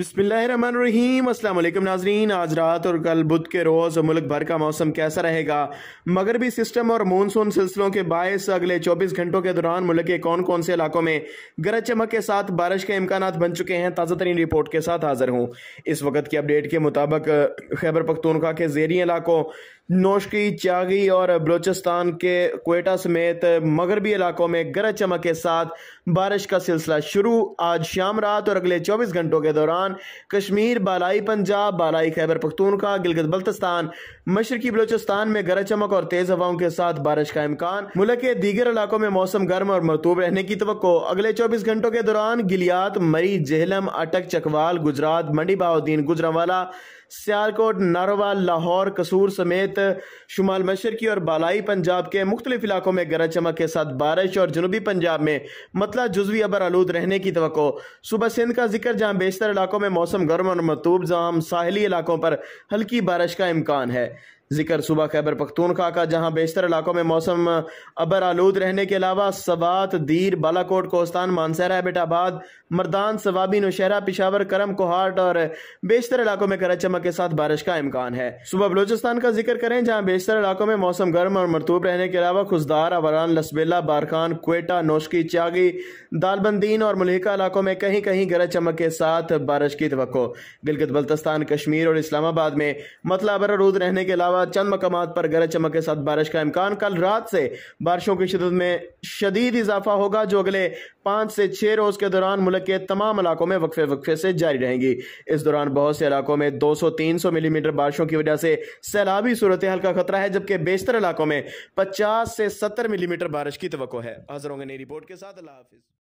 अस्सलाम वालेकुम नाजरीन आज रात और कल बुध के रोज़ मुल्क भर का मौसम कैसा रहेगा मगरबी सिस्टम और मानसून सिलसिलों के बायस अगले 24 घंटों के दौरान मुल्क के कौन कौन से इलाकों में गरज चमक के साथ बारिश के इम्कान बन चुके हैं ताज़ा तरीन रिपोर्ट के साथ हाजिर हूँ इस वक्त की अपडेट के मुताबिक खैबर पख्तूनखा के जेरी इलाकों नोशकी चागी और बलोचिस्तान के कोयटा समेत मगरबी इलाकों में गरज चमक के साथ बारिश का सिलसिला शुरू आज शाम रात और अगले 24 घंटों के दौरान कश्मीर बालाई पंजाब बालाई खैबर पख्तूनखा गिलगित बल्तिस्तान मशरकी बलोचिस्तान में गरज चमक और तेज हवाओं के साथ बारिश का इम्कान मुल्क के दीगर इलाकों में मौसम गर्म और मरतूब रहने की तो अगले चौबीस घंटों के दौरान गिलियात मरी जेहलम अटक चकवाल गुजरात मंडी बहाउद्दीन गुजरावाला सियालकोट नरवा लाहौर कसूर समेत शुमाल मशरकी और बालाई पंजाब के मुख्तलिफ इलाकों में गरज चमक के साथ बारिश और जनूबी पंजाब में मतला जजवी अबर आलूद रहने की तो सुबह सिंध का जिक्र जहाँ बेशतर इलाकों में मौसम गर्म और मतूब जहाँ साहली इलाकों पर हल्की बारिश का इम्कान है जिक्र सुबह खैबर पख्तूनखा का जहां बेशतर इलाकों में मौसम अबर आलूद रहने के अलावा सवात दीर बालाकोट कोस्तान मानसहरा बेटाबाद मर्दान सवाबी नौशहरा पिशावर करम कोहाट और बेशतर इलाकों में गरज चमक के साथ बारिश का इम्कान है सुबह बलोचिस्तान का जिक्र करें जहाँ बेशतर इलाकों में मौसम गर्म और मरतूब रहने के अलावा खुशदार अवरान लसबेला बारखान कोटा नौशकी चागी दालबंदीन और मलिका इलाकों में कहीं कहीं गरज चमक के साथ बारिश की तो गिलगित बल्तस्तान कश्मीर और इस्लामाबाद में मतला अबर आलूद रहने के अलावा अलावा चंद मकाम पर गरज चमक के साथ बारिश का इम्कान कल रात से बारिशों की शदत में शदीद इजाफा होगा जो अगले पाँच से छः रोज़ के दौरान मुल्क के तमाम इलाकों में वक्फे वक्फे से जारी रहेंगी इस दौरान बहुत से इलाकों में दो सौ तीन सौ मिलीमीटर बारिशों की वजह से सैलाबी सूरत हाल का खतरा है जबकि बेशतर इलाकों में पचास से सत्तर मिलीमीटर बारिश की तो है हाजिर होंगे नई रिपोर्ट के साथ अल्लाह हाफिज़